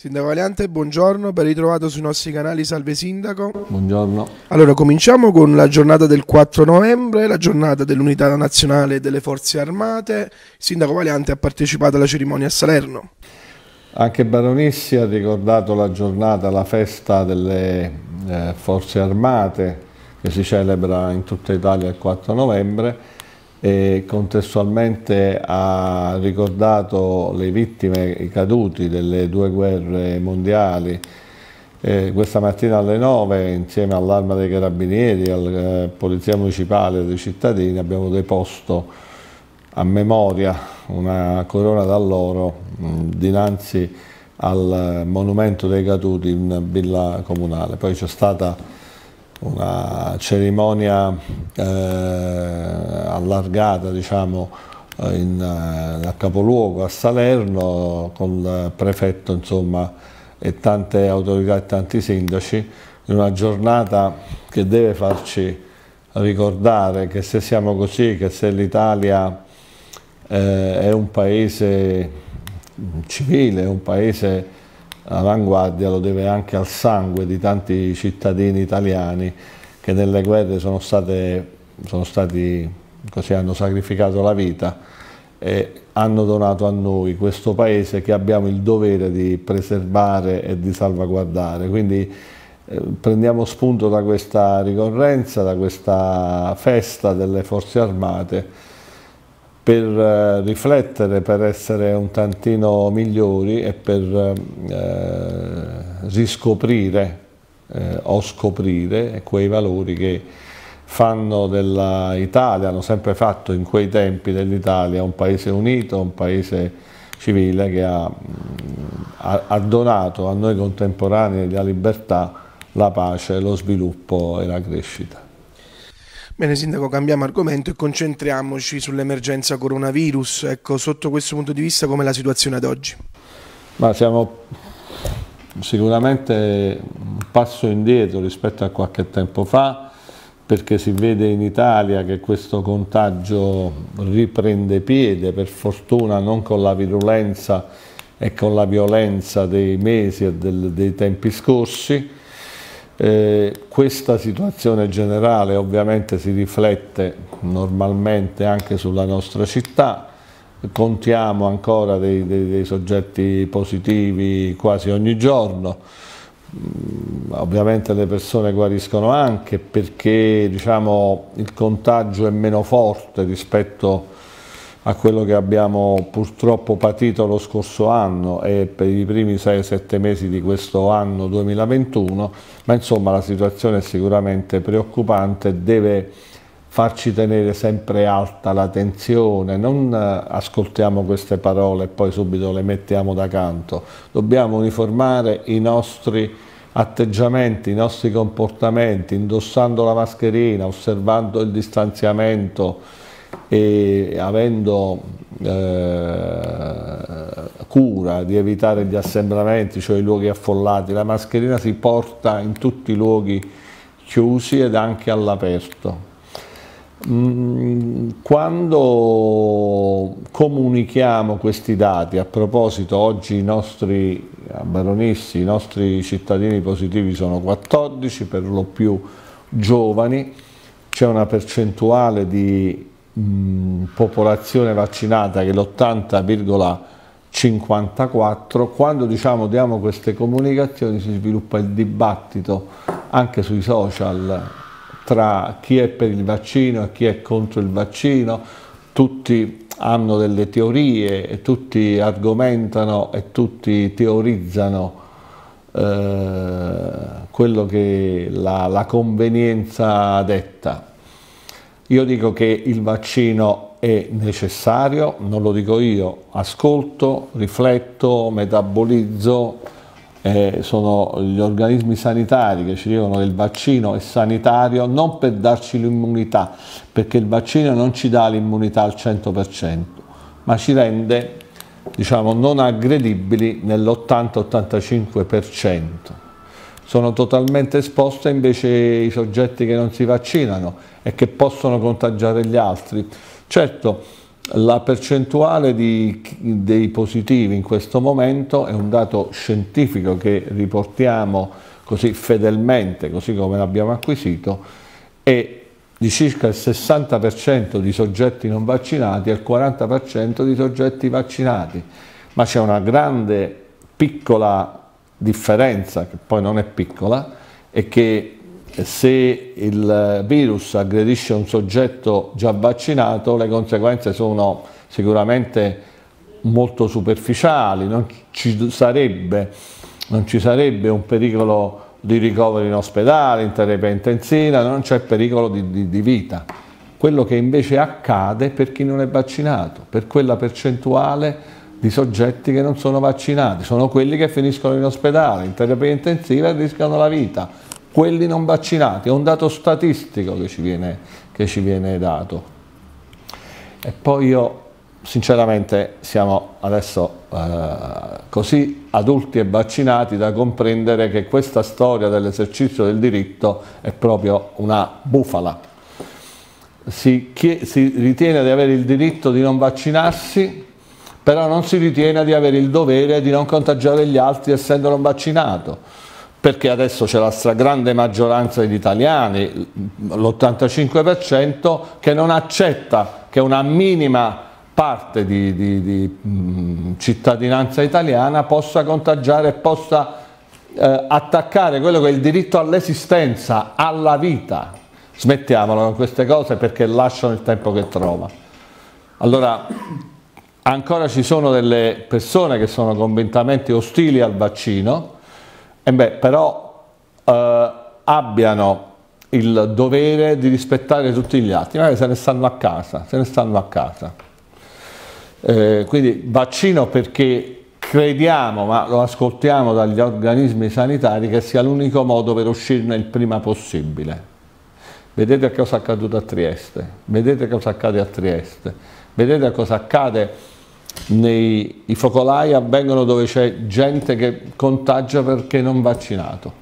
Sindaco Valiante, buongiorno, ben ritrovato sui nostri canali Salve Sindaco. Buongiorno. Allora, cominciamo con la giornata del 4 novembre, la giornata dell'Unità Nazionale delle Forze Armate. Sindaco Valiante ha partecipato alla cerimonia a Salerno. Anche Baronissi ha ricordato la giornata, la festa delle eh, Forze Armate che si celebra in tutta Italia il 4 novembre e contestualmente ha ricordato le vittime, i caduti delle due guerre mondiali. Eh, questa mattina alle 9 insieme all'Arma dei Carabinieri, alla eh, Polizia Municipale e ai cittadini abbiamo deposto a memoria una corona d'alloro mm, dinanzi al monumento dei caduti in villa comunale. Poi c'è stata una cerimonia eh, allargata diciamo, eh, in, eh, a capoluogo a Salerno con il prefetto insomma, e tante autorità e tanti sindaci in una giornata che deve farci ricordare che se siamo così, che se l'Italia eh, è un paese civile, un paese all'avanguardia lo deve anche al sangue di tanti cittadini italiani che nelle guerre sono, state, sono stati, così hanno sacrificato la vita e hanno donato a noi questo paese che abbiamo il dovere di preservare e di salvaguardare. Quindi eh, prendiamo spunto da questa ricorrenza, da questa festa delle forze armate per eh, riflettere, per essere un tantino migliori e per eh, riscoprire eh, o scoprire quei valori che fanno dell'Italia, hanno sempre fatto in quei tempi dell'Italia un paese unito, un paese civile che ha, mm, ha donato a noi contemporanei la libertà, la pace, lo sviluppo e la crescita. Bene Sindaco, cambiamo argomento e concentriamoci sull'emergenza coronavirus. Ecco, sotto questo punto di vista com'è la situazione ad oggi? Ma siamo sicuramente un passo indietro rispetto a qualche tempo fa perché si vede in Italia che questo contagio riprende piede, per fortuna non con la virulenza e con la violenza dei mesi e del, dei tempi scorsi, eh, questa situazione generale ovviamente si riflette normalmente anche sulla nostra città, contiamo ancora dei, dei, dei soggetti positivi quasi ogni giorno, mm, ovviamente le persone guariscono anche perché diciamo, il contagio è meno forte rispetto a a quello che abbiamo purtroppo patito lo scorso anno e per i primi 6-7 mesi di questo anno 2021, ma insomma la situazione è sicuramente preoccupante, deve farci tenere sempre alta la tensione, non eh, ascoltiamo queste parole e poi subito le mettiamo da canto, dobbiamo uniformare i nostri atteggiamenti, i nostri comportamenti, indossando la mascherina, osservando il distanziamento, e avendo eh, cura di evitare gli assembramenti, cioè i luoghi affollati, la mascherina si porta in tutti i luoghi chiusi ed anche all'aperto. Mm, quando comunichiamo questi dati, a proposito oggi i nostri baronissi, i nostri cittadini positivi sono 14, per lo più giovani, c'è una percentuale di Mm, popolazione vaccinata che è l'80,54, quando diciamo diamo queste comunicazioni si sviluppa il dibattito anche sui social tra chi è per il vaccino e chi è contro il vaccino, tutti hanno delle teorie, tutti argomentano e tutti teorizzano eh, quello che la, la convenienza detta. Io dico che il vaccino è necessario, non lo dico io, ascolto, rifletto, metabolizzo, eh, sono gli organismi sanitari che ci dicono che il vaccino è sanitario non per darci l'immunità, perché il vaccino non ci dà l'immunità al 100%, ma ci rende diciamo, non aggredibili nell'80-85% sono totalmente esposte invece i soggetti che non si vaccinano e che possono contagiare gli altri. Certo, la percentuale di, dei positivi in questo momento è un dato scientifico che riportiamo così fedelmente, così come l'abbiamo acquisito, è di circa il 60% di soggetti non vaccinati e il 40% di soggetti vaccinati, ma c'è una grande piccola differenza, che poi non è piccola, è che se il virus aggredisce un soggetto già vaccinato, le conseguenze sono sicuramente molto superficiali, non ci sarebbe, non ci sarebbe un pericolo di ricovero in ospedale, in terapia intensiva, non c'è pericolo di, di, di vita. Quello che invece accade per chi non è vaccinato, per quella percentuale di soggetti che non sono vaccinati, sono quelli che finiscono in ospedale, in terapia intensiva e rischiano la vita, quelli non vaccinati, è un dato statistico che ci viene, che ci viene dato. E poi io sinceramente siamo adesso eh, così adulti e vaccinati da comprendere che questa storia dell'esercizio del diritto è proprio una bufala. Si, si ritiene di avere il diritto di non vaccinarsi però non si ritiene di avere il dovere di non contagiare gli altri essendo non vaccinato, perché adesso c'è la stragrande maggioranza degli italiani, l'85%, che non accetta che una minima parte di, di, di mm, cittadinanza italiana possa contagiare e possa eh, attaccare quello che è il diritto all'esistenza, alla vita. Smettiamolo con queste cose perché lasciano il tempo che trova. Allora ancora ci sono delle persone che sono convintamente ostili al vaccino, e beh, però eh, abbiano il dovere di rispettare tutti gli altri, magari se ne stanno a casa, se ne stanno a casa. Eh, quindi vaccino perché crediamo, ma lo ascoltiamo dagli organismi sanitari, che sia l'unico modo per uscirne il prima possibile. Vedete cosa è accaduto a Trieste, vedete cosa accade a Trieste, vedete cosa accade nei, i focolai avvengono dove c'è gente che contagia perché non vaccinato.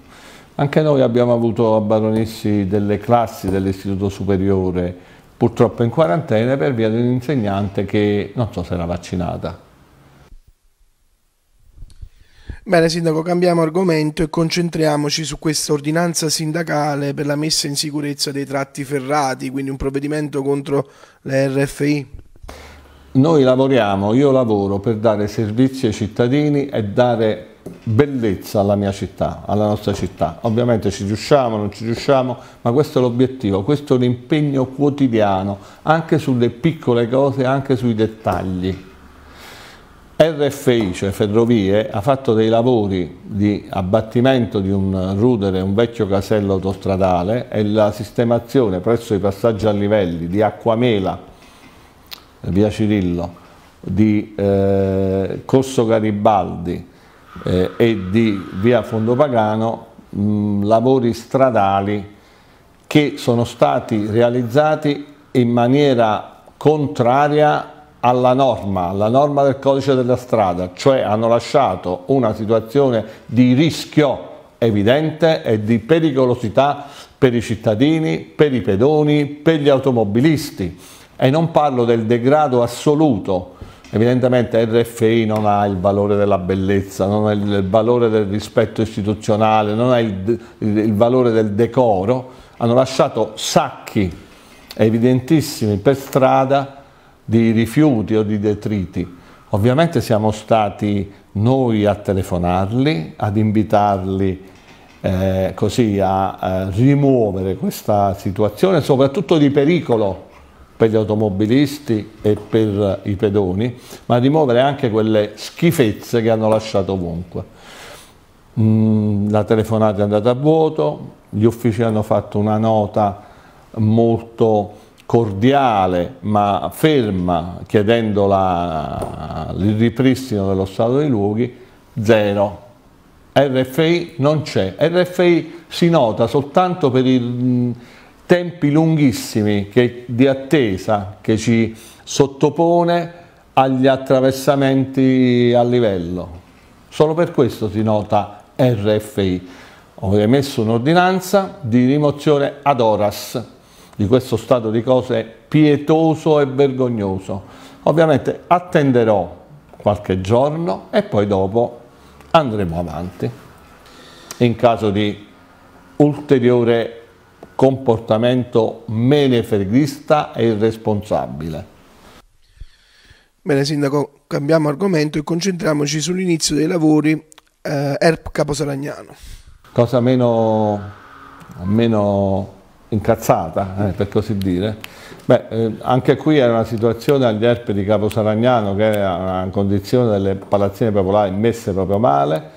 Anche noi abbiamo avuto a Baronessi delle classi dell'istituto superiore purtroppo in quarantena per via di un insegnante che non so se era vaccinata. Bene Sindaco, cambiamo argomento e concentriamoci su questa ordinanza sindacale per la messa in sicurezza dei tratti ferrati, quindi un provvedimento contro le RFI noi lavoriamo, io lavoro per dare servizi ai cittadini e dare bellezza alla mia città, alla nostra città. Ovviamente ci riusciamo, non ci riusciamo, ma questo è l'obiettivo, questo è l'impegno quotidiano, anche sulle piccole cose, anche sui dettagli. RFI, cioè Ferrovie, ha fatto dei lavori di abbattimento di un rudere, un vecchio casello autostradale e la sistemazione presso i passaggi a livelli di acquamela via Cirillo, di eh, Corso Garibaldi eh, e di via Fondopagano mh, lavori stradali che sono stati realizzati in maniera contraria alla norma, alla norma del codice della strada, cioè hanno lasciato una situazione di rischio evidente e di pericolosità per i cittadini, per i pedoni, per gli automobilisti e non parlo del degrado assoluto. Evidentemente RFI non ha il valore della bellezza, non ha il valore del rispetto istituzionale, non ha il, il valore del decoro. Hanno lasciato sacchi evidentissimi per strada di rifiuti o di detriti. Ovviamente siamo stati noi a telefonarli, ad invitarli eh, così a, a eh, rimuovere questa situazione, soprattutto di pericolo per gli automobilisti e per i pedoni, ma rimuovere anche quelle schifezze che hanno lasciato ovunque. Mm, la telefonata è andata a vuoto, gli uffici hanno fatto una nota molto cordiale ma ferma chiedendo la, il ripristino dello stato dei luoghi, zero. RFI non c'è, RFI si nota soltanto per il tempi lunghissimi che, di attesa che ci sottopone agli attraversamenti a livello. Solo per questo si nota RFI. Ho emesso un'ordinanza di rimozione ad horas di questo stato di cose pietoso e vergognoso. Ovviamente attenderò qualche giorno e poi dopo andremo avanti in caso di ulteriore comportamento menefreghista e irresponsabile. Bene Sindaco, cambiamo argomento e concentriamoci sull'inizio dei lavori eh, ERP Caposalagnano. Cosa meno, meno incazzata, eh, per così dire. Beh, eh, anche qui era una situazione agli ERP di Caposalagnano che era una condizione delle palazzine popolari messe proprio male,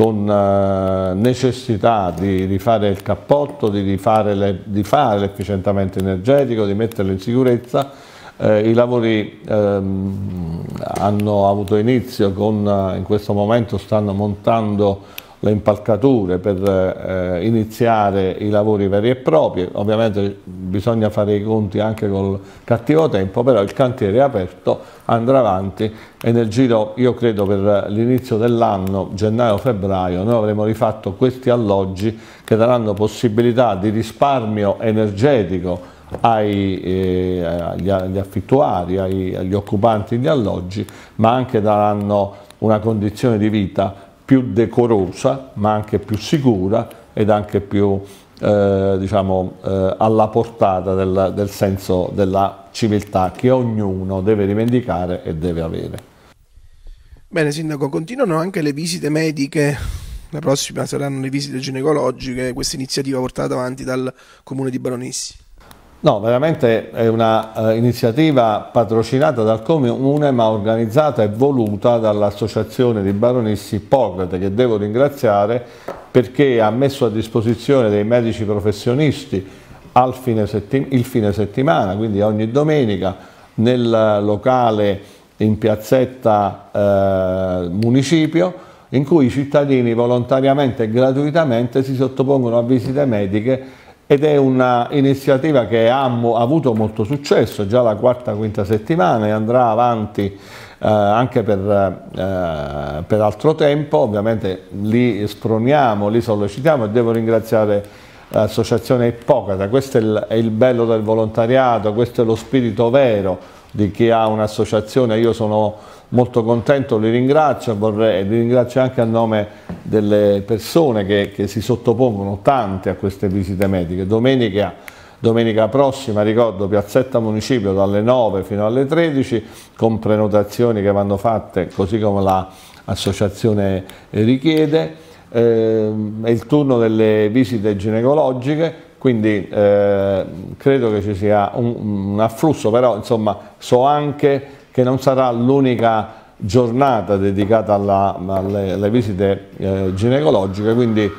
con eh, necessità di rifare il cappotto, di rifare, l'efficientamento energetico, di metterlo in sicurezza. Eh, I lavori ehm, hanno avuto inizio con, eh, in questo momento stanno montando le impalcature per eh, iniziare i lavori veri e propri, ovviamente bisogna fare i conti anche col cattivo tempo, però il cantiere è aperto, andrà avanti e nel giro, io credo per l'inizio dell'anno, gennaio-febbraio, noi avremo rifatto questi alloggi che daranno possibilità di risparmio energetico ai, eh, agli, affittuari, ai, agli occupanti di alloggi, ma anche daranno una condizione di vita più decorosa, ma anche più sicura ed anche più eh, diciamo, eh, alla portata del, del senso della civiltà che ognuno deve rivendicare e deve avere. Bene, Sindaco, continuano anche le visite mediche la prossima saranno le visite ginecologiche, questa iniziativa portata avanti dal comune di Baronissi. No, veramente è un'iniziativa eh, patrocinata dal Comune ma organizzata e voluta dall'Associazione di Baronissi Ippocrate che devo ringraziare perché ha messo a disposizione dei medici professionisti fine il fine settimana, quindi ogni domenica nel locale in piazzetta eh, municipio in cui i cittadini volontariamente e gratuitamente si sottopongono a visite mediche ed è un'iniziativa che ha avuto molto successo, già la quarta quinta settimana e andrà avanti eh, anche per, eh, per, altro tempo, ovviamente li sproniamo, li sollecitiamo e devo ringraziare l'associazione Ippocrata, questo è il, è il bello del volontariato, questo è lo spirito vero di chi ha un'associazione, io sono molto contento, li ringrazio, vorrei, li ringrazio anche a nome delle persone che, che si sottopongono tante a queste visite mediche. Domenica, domenica, prossima, ricordo, Piazzetta Municipio dalle 9 fino alle 13 con prenotazioni che vanno fatte così come l'associazione richiede. Eh, è il turno delle visite ginecologiche quindi eh, credo che ci sia un, un afflusso, però insomma so anche che non sarà l'unica giornata dedicata alla, alle, alle, visite eh, ginecologiche, quindi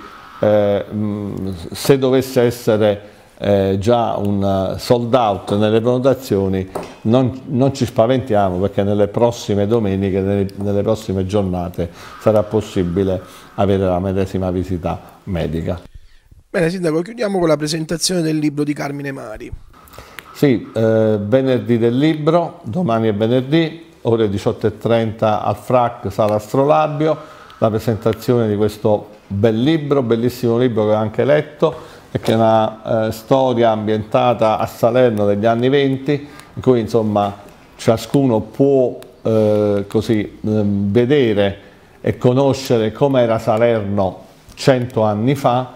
eh, mh, mm, se dovesse essere eh, già un sold out nelle prenotazioni non, non, ci spaventiamo perché nelle prossime domeniche, nelle, nelle, prossime giornate sarà possibile avere la medesima visita medica. Bene Sindaco, chiudiamo con la presentazione del libro di Carmine Mari. Sì, eh, venerdì del libro, domani è venerdì, ore 18.30 al FRAC Sala Astrolabio, la presentazione di questo bel libro, bellissimo libro che ho anche letto e che è una eh, storia ambientata a Salerno degli anni 20, in cui insomma ciascuno può eh, così, ehm, vedere e conoscere com'era Salerno cento anni fa,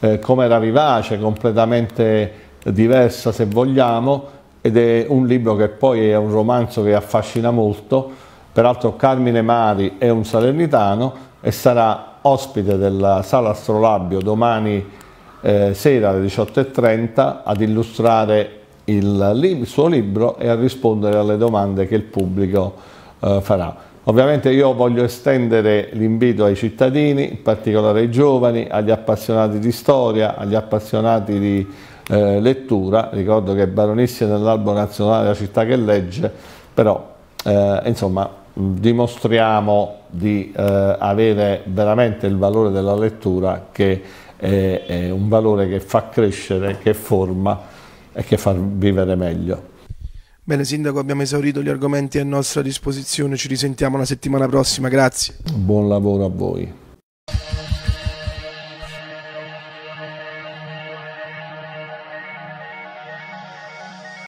eh, com'era vivace, completamente diversa se vogliamo ed è un libro che poi è un romanzo che affascina molto, peraltro Carmine Mari è un salernitano e sarà ospite della Sala Astrolabio domani eh, sera alle 18.30 ad illustrare il, lib il suo libro e a rispondere alle domande che il pubblico eh, farà. Ovviamente io voglio estendere l'invito ai cittadini, in particolare ai giovani, agli appassionati di storia, agli appassionati di eh, lettura, ricordo che è baronessa nell'albo nazionale della città che legge, però eh, insomma dimostriamo di eh, avere veramente il valore della lettura che è, è un valore che fa crescere, che forma e che fa vivere meglio. Bene Sindaco, abbiamo esaurito gli argomenti a nostra disposizione, ci risentiamo la settimana prossima, grazie. Buon lavoro a voi.